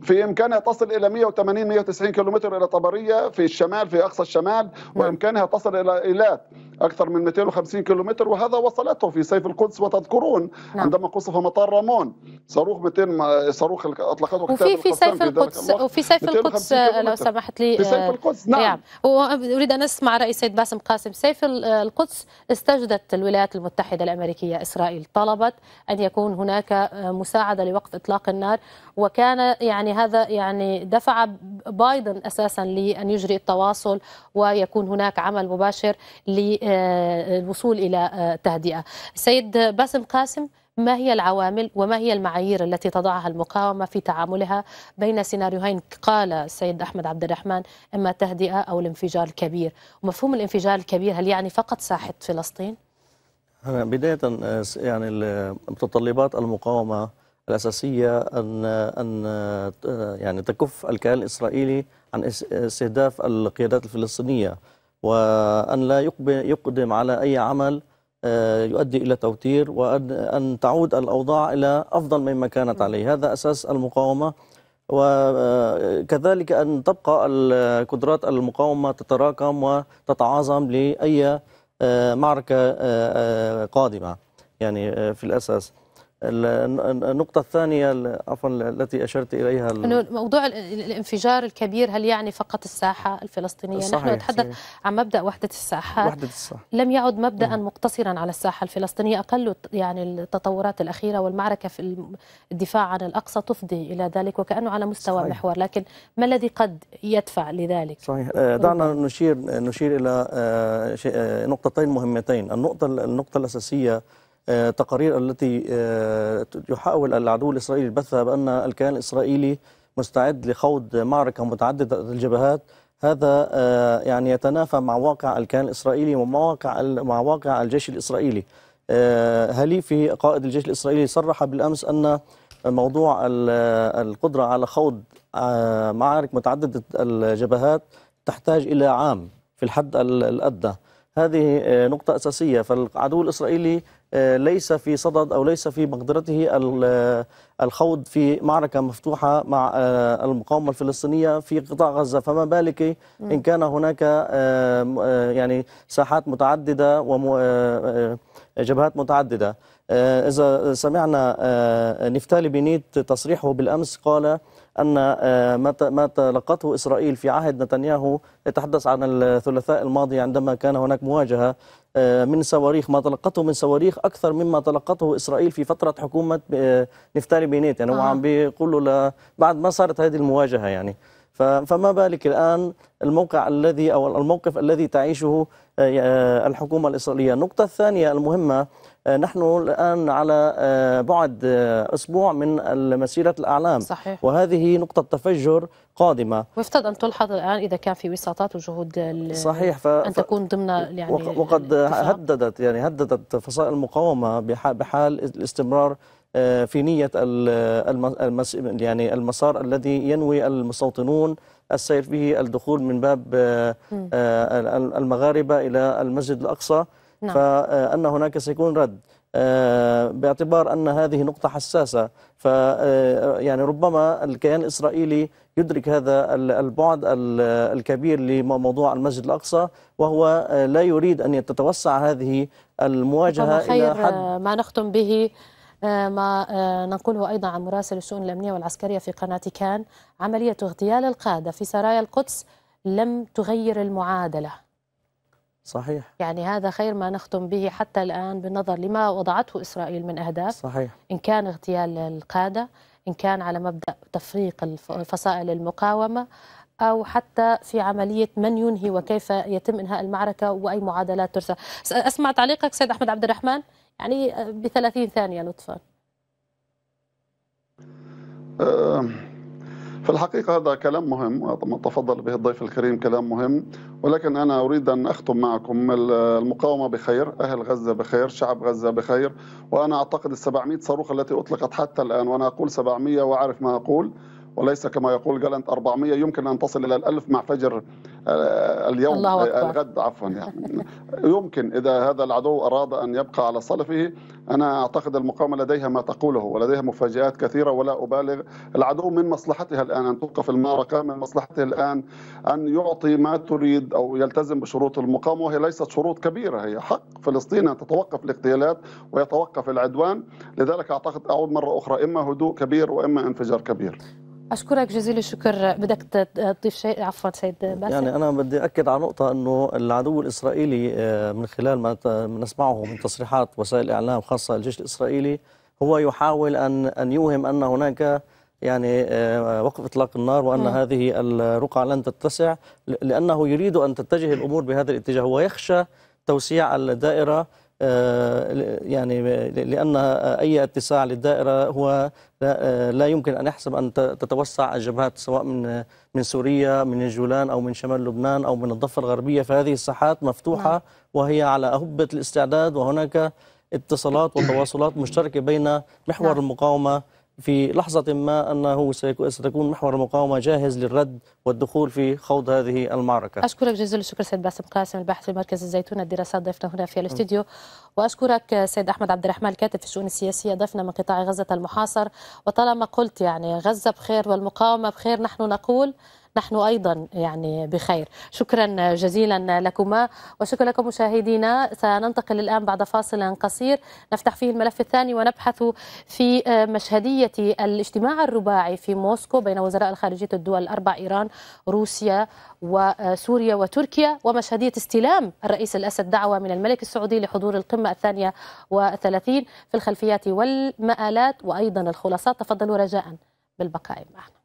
في إمكانها تصل إلى 180 190 كيلومتر إلى طبرية في الشمال في أقصى الشمال نعم. وإمكانها تصل إلى إيلات أكثر من 250 كيلومتر وهذا وصلته في سيف القدس وتذكرون نعم. عندما قصف مطار رامون صاروخ 200 صاروخ اطلقته وفي في سيف القدس وفي سيف القدس لو سمحت لي في سيف القدس نعم يعني. واريد ان اسمع راي السيد باسم قاسم سيف القدس استجدت الولايات المتحده الامريكيه اسرائيل طلبت ان يكون هناك مساعده لوقف اطلاق النار وكان يعني هذا يعني دفع بايدن اساسا لان يجري التواصل ويكون هناك عمل مباشر ل آه، الوصول إلى آه، تهدئة سيد باسم قاسم ما هي العوامل وما هي المعايير التي تضعها المقاومة في تعاملها بين سيناريوهين قال السيد أحمد عبد الرحمن إما تهدئة أو الانفجار الكبير ومفهوم الانفجار الكبير هل يعني فقط ساحة فلسطين؟ بداية آه، يعني متطلبات المقاومة الأساسية أن أن يعني تكف الكيان الإسرائيلي عن استهداف القيادات الفلسطينية وأن لا يقدم على أي عمل آه، يؤدي إلى توتير وأن تعود الأوضاع إلى أفضل مما كانت عليه هذا أساس المقاومة وكذلك آه، أن تبقى قدرات المقاومة تتراكم وتتعاظم لأي آه، معركة قادمة يعني في الأساس النقطة الثانية عفوا التي أشرت إليها أنه موضوع الانفجار الكبير هل يعني فقط الساحة الفلسطينية؟ صحيح نحن نتحدث صحيح. عن مبدأ وحدة الساحة وحدة الساحة لم يعد مبدأ م. مقتصرا على الساحة الفلسطينية أقل يعني التطورات الأخيرة والمعركة في الدفاع عن الأقصى تفضي إلى ذلك وكأنه على مستوى صحيح. محور لكن ما الذي قد يدفع لذلك؟ صحيح آه، دعنا نشير نشير إلى آه، آه، نقطتين مهمتين النقطة النقطة الأساسية آه، تقارير التي آه، يحاول العدو الإسرائيلي البثها بأن الكيان الإسرائيلي مستعد لخوض معركة متعددة الجبهات هذا آه، يعني يتنافى مع واقع الكيان الإسرائيلي ومواقع مع واقع الجيش الإسرائيلي هليفي قائد الجيش الإسرائيلي صرح بالأمس أن موضوع القدرة على خوض معارك متعددة الجبهات تحتاج إلى عام في الحد الأدنى هذه نقطة أساسية فالعدو الإسرائيلي ليس في صدد أو ليس في مقدرته الخوض في معركة مفتوحة مع آه، المقاومة الفلسطينية في قطاع غزة فما بالك إن كان هناك آه، آه، يعني ساحات متعددة وجبهات متعددة إذا سمعنا نفتالي بنيت تصريحه بالأمس قال أن آه، ما تلقته إسرائيل في عهد نتنياهو يتحدث عن الثلاثاء الماضي عندما كان هناك مواجهة آه، من صواريخ ما تلقته من صواريخ أكثر مما تلقته إسرائيل في فترة حكومة آه، نفتالي بينيت يعني آه. هو عم بيقول له بعد ما صارت هذه المواجهة يعني فما بالك الآن الموقع الذي أو الموقف الذي تعيشه الحكومة الإسرائيلية النقطة الثانية المهمة آه، نحن الآن على آه، بعد آه، أسبوع من مسيرة الأعلام صحيح. وهذه نقطة تفجر قادمة ويفترض أن تلحظ الآن إذا كان في وساطات وجهود صحيح ف... أن تكون ضمن يعني وقد يعني هددت يعني هددت فصائل المقاومة بحال الاستمرار في نية المس يعني المسار الذي ينوي المستوطنون السير به الدخول من باب المغاربة إلى المسجد الأقصى نعم. فأن هناك سيكون رد آه، باعتبار أن هذه نقطة حساسة ف آه، يعني ربما الكيان الإسرائيلي يدرك هذا البعد الكبير لموضوع المسجد الأقصى وهو آه، لا يريد أن تتوسع هذه المواجهة إلى حد ما نختم به ما نقوله أيضا عن مراسل الشؤون الأمنية والعسكرية في قناة كان عملية اغتيال القادة في سرايا القدس لم تغير المعادلة صحيح يعني هذا خير ما نختم به حتى الآن بالنظر لما وضعته إسرائيل من أهداف صحيح إن كان اغتيال القادة إن كان على مبدأ تفريق الفصائل المقاومة أو حتى في عملية من ينهي وكيف يتم إنهاء المعركة وأي معادلات ترسل أسمع تعليقك سيد أحمد عبد الرحمن يعني آه، بثلاثين ثانية لطفاً آه، في الحقيقة هذا كلام مهم تفضل به الضيف الكريم كلام مهم ولكن أنا أريد أن أختم معكم المقاومة بخير أهل غزة بخير شعب غزة بخير وأنا أعتقد السبعمائة صاروخ التي أطلقت حتى الآن وأنا أقول سبعمائة وأعرف ما أقول وليس كما يقول جالنت 400 يمكن أن تصل إلى الألف مع فجر آه، اليوم آه، الغد عفوا يعني يمكن اذا هذا العدو اراد ان يبقى على صلفه انا اعتقد المقاومه لديها ما تقوله ولديها مفاجات كثيره ولا ابالغ العدو من مصلحتها الان ان توقف المعركه من مصلحته الان ان يعطي ما تريد او يلتزم بشروط المقاومه وهي ليست شروط كبيره هي حق فلسطين ان تتوقف الاغتيالات ويتوقف العدوان لذلك اعتقد اعود مره اخرى اما هدوء كبير واما انفجار كبير اشكرك جزيل الشكر بدك تضيف شيء عفوا سيد باسل يعني انا بدي اكد على نقطه انه العدو الاسرائيلي آه، من خلال ما نسمعه من تصريحات وسائل الاعلام خاصه الجيش الاسرائيلي هو يحاول ان ان يوهم ان هناك يعني آه، وقف اطلاق النار وان م. نعم. هذه الرقعه لن تتسع لانه يريد ان تتجه الامور بهذا الاتجاه هو يخشى توسيع الدائره آه، يعني لأن أي اتساع للدائرة هو لا آه، يمكن أن يحسب أن تتوسع الجبهات سواء من من سوريا من الجولان أو من شمال لبنان أو من الضفة الغربية فهذه الساحات مفتوحة نعم. وهي على أهبة الاستعداد وهناك اتصالات وتواصلات مشتركة بين محور نعم. المقاومة في لحظة ما أنه ستكون محور المقاومة جاهز للرد والدخول في خوض هذه المعركة أشكرك جزيل الشكر سيد باسم قاسم الباحث في مركز الزيتون الدراسات ضيفنا هنا في الاستوديو وأشكرك سيد أحمد عبد الرحمن الكاتب في الشؤون السياسية ضيفنا من قطاع غزة المحاصر وطالما قلت يعني غزة بخير والمقاومة بخير نحن نقول نحن أيضا يعني بخير شكرا جزيلا لكما وشكرا لكم مشاهدينا سننتقل الآن بعد فاصل قصير نفتح فيه الملف الثاني ونبحث في مشهدية الاجتماع الرباعي في موسكو بين وزراء الخارجية الدول الأربع إيران روسيا وسوريا وتركيا ومشهدية استلام الرئيس الأسد دعوة من الملك السعودي لحضور القمة الثانية وثلاثين في الخلفيات والمآلات وأيضا الخلاصات تفضلوا رجاء بالبقاء معنا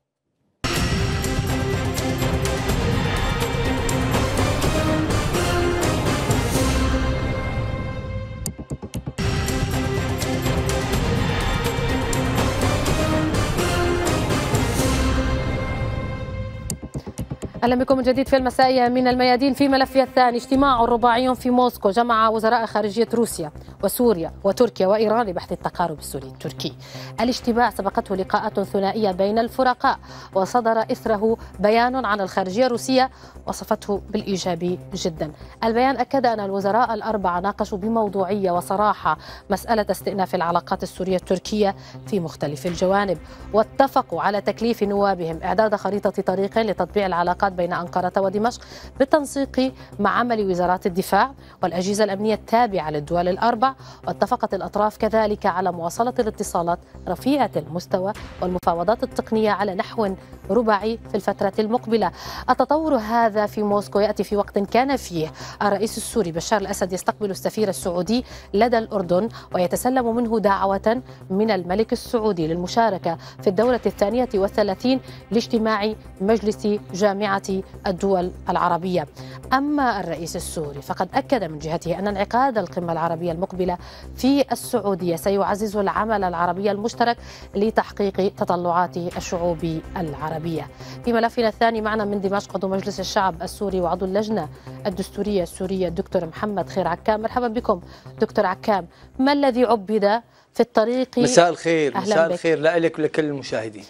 اهلا بكم من جديد في المسائيه من الميادين في ملفي الثاني اجتماع رباعي في موسكو جمع وزراء خارجيه روسيا وسوريا وتركيا وايران لبحث التقارب السوري التركي. الاجتماع سبقته لقاءات ثنائيه بين الفرقاء وصدر اثره بيان عن الخارجيه الروسيه وصفته بالايجابي جدا. البيان اكد ان الوزراء الاربعه ناقشوا بموضوعيه وصراحه مساله استئناف العلاقات السوريه التركيه في مختلف الجوانب واتفقوا على تكليف نوابهم اعداد خريطه طريق لتطبيع العلاقات بين أنقرة ودمشق بالتنسيق مع عمل وزارات الدفاع والأجهزة الأمنية التابعة للدول الأربع واتفقت الأطراف كذلك على مواصلة الاتصالات رفيعة المستوى والمفاوضات التقنية على نحو رباعي في الفترة المقبلة التطور هذا في موسكو يأتي في وقت كان فيه الرئيس السوري بشار الأسد يستقبل السفير السعودي لدى الأردن ويتسلم منه دعوة من الملك السعودي للمشاركة في الدورة الثانية والثلاثين لاجتماع مجلس جامعة الدول العربية أما الرئيس السوري فقد أكد من جهته أن انعقاد القمة العربية المقبلة في السعودية سيعزز العمل العربي المشترك لتحقيق تطلعات الشعوب العربية في ملفنا الثاني معنا من دمشق عضو مجلس الشعب السوري وعضو اللجنة الدستورية السورية الدكتور محمد خير عكام مرحبا بكم دكتور عكام ما الذي عبد في الطريق مساء الخير مساء الخير لك ولكل المشاهدين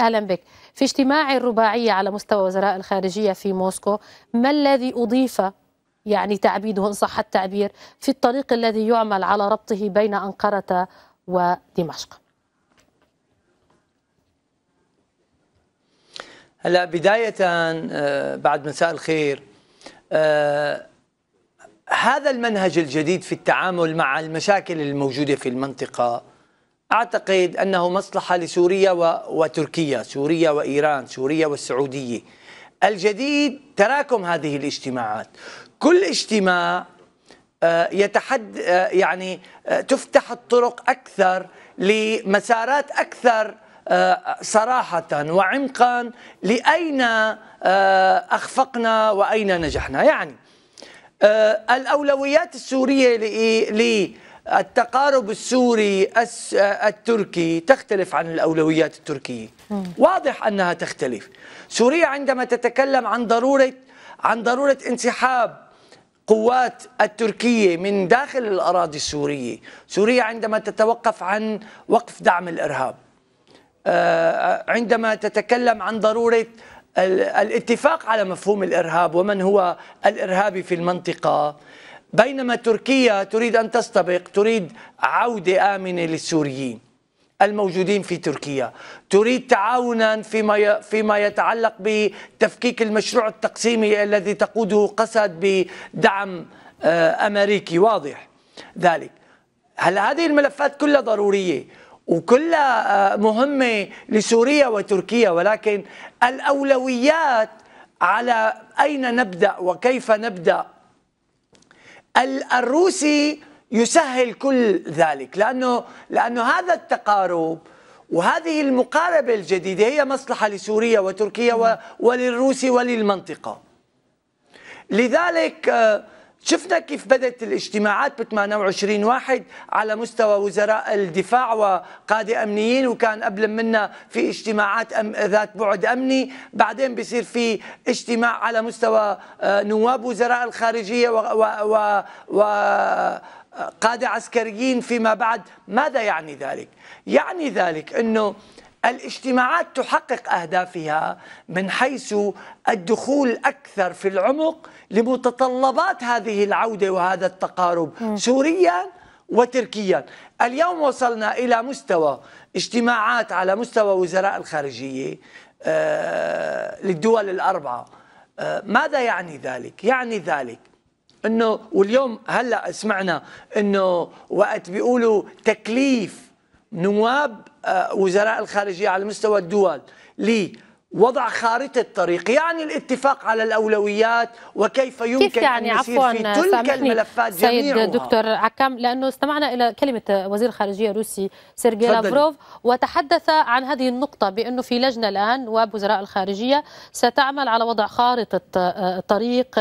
اهلا بك في اجتماع الرباعيه على مستوى وزراء الخارجيه في موسكو ما الذي اضيف يعني تعبيده ان صح التعبير في الطريق الذي يعمل على ربطه بين انقره ودمشق هلا بدايه آه، بعد مساء الخير آه، هذا المنهج الجديد في التعامل مع المشاكل الموجودة في المنطقة أعتقد أنه مصلحة لسوريا وتركيا سوريا وإيران سوريا والسعودية الجديد تراكم هذه الاجتماعات كل اجتماع آه، يتحد آه، يعني آه، تفتح الطرق أكثر لمسارات أكثر صراحة وعمقا لأين أخفقنا وأين نجحنا يعني آه، الأولويات السورية للتقارب السوري آه، التركي تختلف عن الأولويات التركية واضح أنها تختلف سوريا عندما تتكلم عن ضرورة عن ضرورة انسحاب قوات التركية من داخل الأراضي السورية سوريا عندما تتوقف عن وقف دعم الإرهاب آه، عندما تتكلم عن ضرورة الاتفاق على مفهوم الارهاب ومن هو الارهابي في المنطقه بينما تركيا تريد ان تستبق تريد عوده امنه للسوريين الموجودين في تركيا تريد تعاونا فيما فيما يتعلق بتفكيك المشروع التقسيمي الذي تقوده قسد بدعم آه، امريكي واضح ذلك هل هذه الملفات كلها ضروريه وكلها آه، مهمة لسوريا وتركيا ولكن الأولويات على أين نبدأ وكيف نبدأ الروسي يسهل كل ذلك لأنه, لأنه هذا التقارب وهذه المقاربة الجديدة هي مصلحة لسوريا وتركيا وللروسي وللمنطقة لذلك آه شفنا كيف بدأت الاجتماعات ب 28 واحد على مستوى وزراء الدفاع وقادة أمنيين وكان قبل منا في اجتماعات أم ذات بعد أمني بعدين بيصير في اجتماع على مستوى آه، نواب وزراء الخارجية و, و, و, و قادة عسكريين فيما بعد ماذا يعني ذلك؟ يعني ذلك أنه الاجتماعات تحقق اهدافها من حيث الدخول اكثر في العمق لمتطلبات هذه العوده وهذا التقارب سوريا وتركيا اليوم وصلنا الى مستوى اجتماعات على مستوى وزراء الخارجيه آه، للدول الاربعه آه، ماذا يعني ذلك يعني ذلك انه واليوم هلا سمعنا انه وقت بيقولوا تكليف نواب آه، وزراء الخارجية على مستوى الدول لوضع خارطة طريق يعني الاتفاق على الأولويات وكيف يمكن كيف يعني أن يصير في تلك الملفات جميعها سيد دكتور عكام لأنه استمعنا إلى كلمة وزير الخارجية الروسي سيرجي لافروف وتحدث عن هذه النقطة بأنه في لجنة الآن ووزراء الخارجية ستعمل على وضع خارطة آه، طريق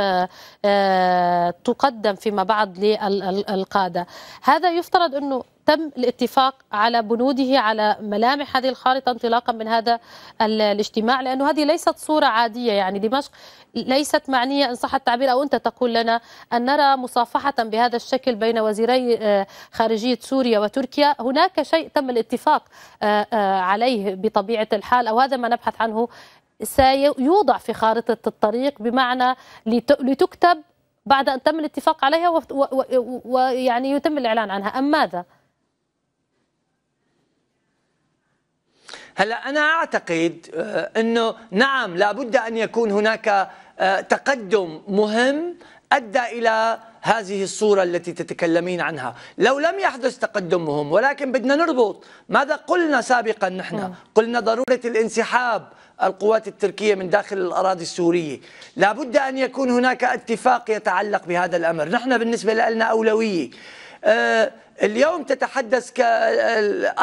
آه، تقدم فيما بعد للقادة هذا يفترض أنه تم الاتفاق على بنوده على ملامح هذه الخارطة انطلاقا من هذا الاجتماع لأنه هذه ليست صورة عادية يعني دمشق ليست معنية إن صح التعبير أو أنت تقول لنا أن نرى مصافحة بهذا الشكل بين وزيري آه، خارجية سوريا وتركيا هناك شيء تم الاتفاق آه، آه، عليه بطبيعة الحال أو هذا ما نبحث عنه سيوضع في خارطة الطريق بمعنى لتكتب بعد أن تم الاتفاق عليها ويعني يتم الإعلان عنها أم ماذا؟ هلا انا اعتقد آه، انه نعم لابد ان يكون هناك آه، تقدم مهم ادى الى هذه الصوره التي تتكلمين عنها، لو لم يحدث تقدم مهم ولكن بدنا نربط، ماذا قلنا سابقا نحن؟ نعم. قلنا ضروره الانسحاب القوات التركيه من داخل الاراضي السوريه، لابد ان يكون هناك اتفاق يتعلق بهذا الامر، نحن بالنسبه لنا اولويه. آه، اليوم تتحدث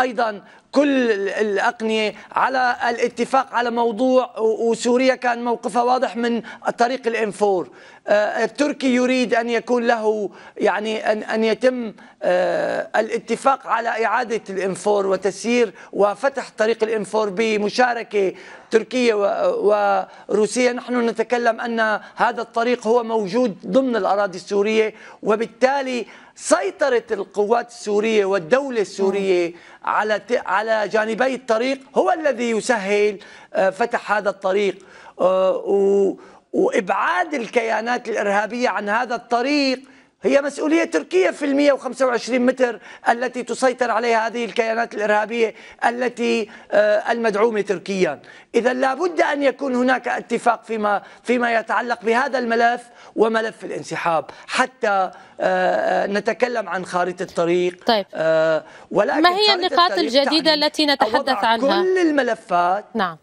ايضا كل الأقنية على الاتفاق على موضوع وسوريا كان موقفها واضح من طريق الانفور آه، التركي يريد أن يكون له يعني أن, أن يتم آه، الاتفاق على إعادة الإنفور وتسيير وفتح طريق الإنفور بمشاركة تركيه وروسيا نحن نتكلم أن هذا الطريق هو موجود ضمن الأراضي السورية وبالتالي سيطرة القوات السورية والدولة السورية على على جانبي الطريق هو الذي يسهل آه، فتح هذا الطريق وابعاد الكيانات الارهابيه عن هذا الطريق هي مسؤولية تركيا في المية وخمسة وعشرين متر التي تسيطر عليها هذه الكيانات الإرهابية التي آه، المدعومة تركيا إذا لابد أن يكون هناك اتفاق فيما, فيما يتعلق بهذا الملف وملف الانسحاب حتى آه، آه، نتكلم عن خارطة الطريق طيب. ولكن ما هي النقاط الجديدة التي نتحدث عنها كل الملفات نعم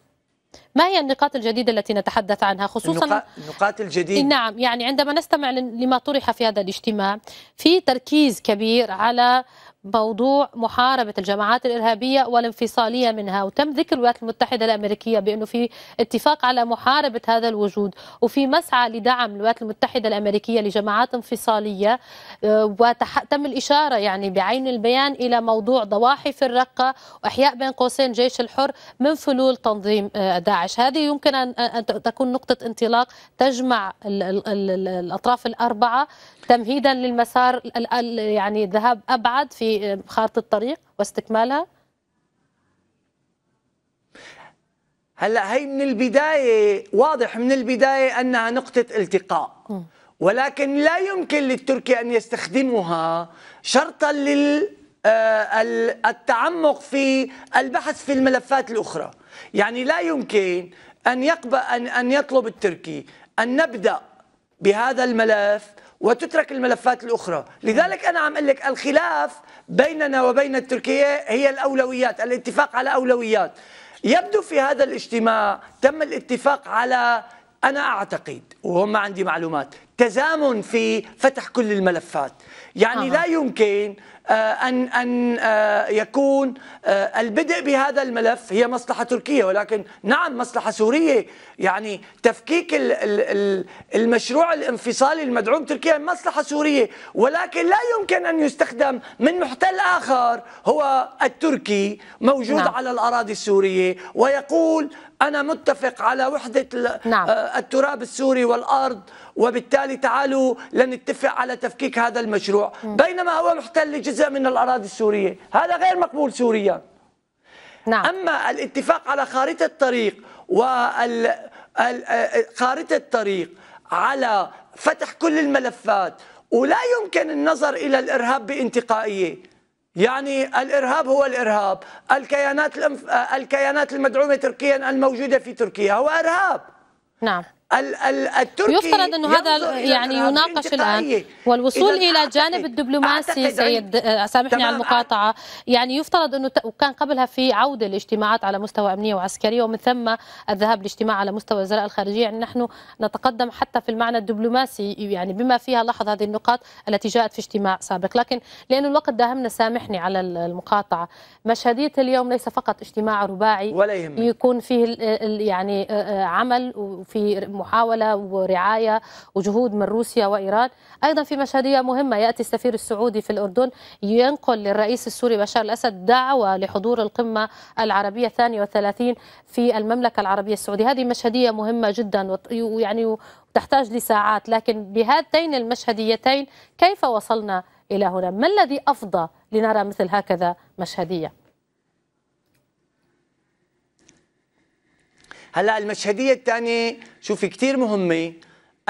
ما هي النقاط الجديدة التي نتحدث عنها خصوصا النقاط الجديدة نعم يعني عندما نستمع لما طرح في هذا الاجتماع في تركيز كبير على موضوع محاربة الجماعات الإرهابية والانفصالية منها وتم ذكر الولايات المتحدة الأمريكية بأنه في اتفاق على محاربة هذا الوجود وفي مسعى لدعم الولايات المتحدة الأمريكية لجماعات انفصالية آه، وتم الإشارة يعني بعين البيان إلى موضوع ضواحي في الرقة وإحياء بين قوسين جيش الحر من فلول تنظيم آه، داعش هذه يمكن أن تكون نقطة انطلاق تجمع الأطراف الأربعة تمهيدا للمسار يعني الذهاب ابعد في خارطه الطريق واستكمالها هلا هي من البدايه واضح من البدايه انها نقطه التقاء ولكن لا يمكن للتركي ان يستخدمها شرطا لل آه، التعمق في البحث في الملفات الاخرى يعني لا يمكن ان يقبل ان ان يطلب التركي ان نبدا بهذا الملف وتترك الملفات الأخرى لذلك أنا عم أقول لك الخلاف بيننا وبين التركية هي الأولويات الاتفاق على أولويات يبدو في هذا الاجتماع تم الاتفاق على أنا أعتقد وهم عندي معلومات تزامن في فتح كل الملفات يعني آه. لا يمكن آه، أن أن آه، يكون آه، البدء بهذا الملف هي مصلحة تركية ولكن نعم مصلحة سورية يعني تفكيك المشروع الانفصالي المدعوم تركيا مصلحة سورية ولكن لا يمكن أن يستخدم من محتل آخر هو التركي موجود نعم. على الأراضي السورية ويقول أنا متفق على وحدة نعم. التراب السوري والأرض وبالتالي تعالوا لنتفق على تفكيك هذا المشروع بينما هو محتل لجزء جزء من الاراضي السوريه هذا غير مقبول سوريا نعم. اما الاتفاق على خارطه الطريق وخارطة خارطه الطريق على فتح كل الملفات ولا يمكن النظر الى الارهاب بانتقائيه يعني الارهاب هو الارهاب الكيانات الكيانات المدعومه تركيا الموجوده في تركيا هو ارهاب نعم التركي يفترض انه هذا يعني يناقش الان والوصول الى الجانب الدبلوماسي سيد آه، سامحني على المقاطعه يعني يفترض انه وكان قبلها في عوده لاجتماعات على مستوى امنيه وعسكريه ومن ثم الذهاب لاجتماع على مستوى وزراء الخارجيه يعني نحن نتقدم حتى في المعنى الدبلوماسي يعني بما فيها لاحظ هذه النقاط التي جاءت في اجتماع سابق لكن لانه الوقت داهمنا سامحني على المقاطعه مشهديه اليوم ليس فقط اجتماع رباعي ولا يهمني. يكون فيه يعني آه، آه، عمل وفي محاولة ورعاية وجهود من روسيا وإيران أيضا في مشهدية مهمة يأتي السفير السعودي في الأردن ينقل للرئيس السوري بشار الأسد دعوة لحضور القمة العربية 32 في المملكة العربية السعودية هذه مشهدية مهمة جدا ويعني تحتاج لساعات لكن بهاتين المشهديتين كيف وصلنا إلى هنا ما الذي أفضى لنرى مثل هكذا مشهدية هلا المشهديه الثانيه شوفي كثير مهمه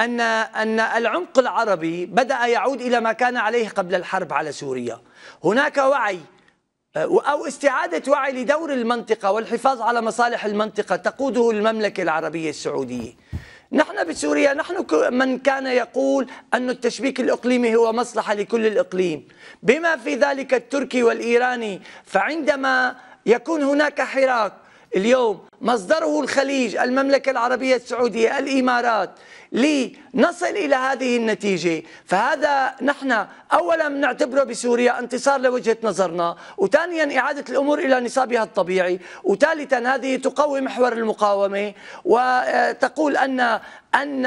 ان ان العمق العربي بدا يعود الى ما كان عليه قبل الحرب على سوريا هناك وعي آه، أو استعادة وعي لدور المنطقة والحفاظ على مصالح المنطقة تقوده المملكة العربية السعودية نحن بسوريا نحن من كان يقول أن التشبيك الإقليمي هو مصلحة لكل الإقليم بما في ذلك التركي والإيراني فعندما يكون هناك حراك اليوم مصدره الخليج المملكة العربية السعودية الإمارات لنصل إلى هذه النتيجة فهذا نحن أولا نعتبره بسوريا انتصار لوجهة نظرنا وثانيا إعادة الأمور إلى نصابها الطبيعي وثالثا هذه تقوي محور المقاومة وتقول أن أن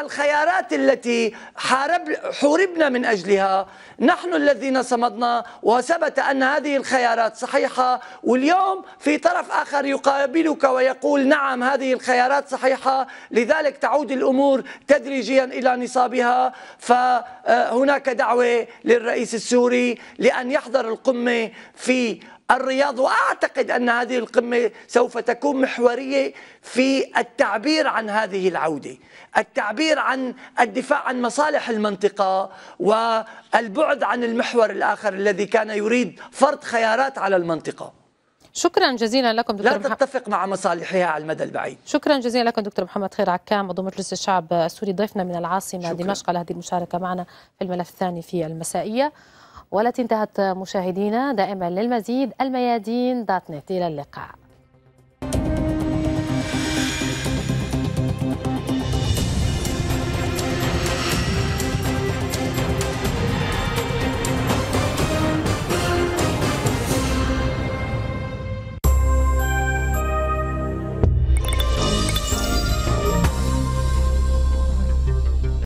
الخيارات التي حارب حوربنا من أجلها نحن الذين صمدنا وثبت أن هذه الخيارات صحيحة واليوم في طرف آخر يقوم يقابلك ويقول نعم هذه الخيارات صحيحة لذلك تعود الأمور تدريجيا إلى نصابها فهناك دعوة للرئيس السوري لأن يحضر القمة في الرياض واعتقد ان هذه القمه سوف تكون محوريه في التعبير عن هذه العوده، التعبير عن الدفاع عن مصالح المنطقه والبعد عن المحور الاخر الذي كان يريد فرض خيارات على المنطقه. شكرا جزيلا لكم دكتور لا تتفق مع مصالحها على المدى البعيد شكرا جزيلا لكم دكتور محمد خير عكام عضو مجلس الشعب السوري ضيفنا من العاصمة شكرا. دمشق على هذه المشاركة معنا في الملف الثاني في المسائية والتي انتهت مشاهدينا دائما للمزيد الميادين دات نت إلى اللقاء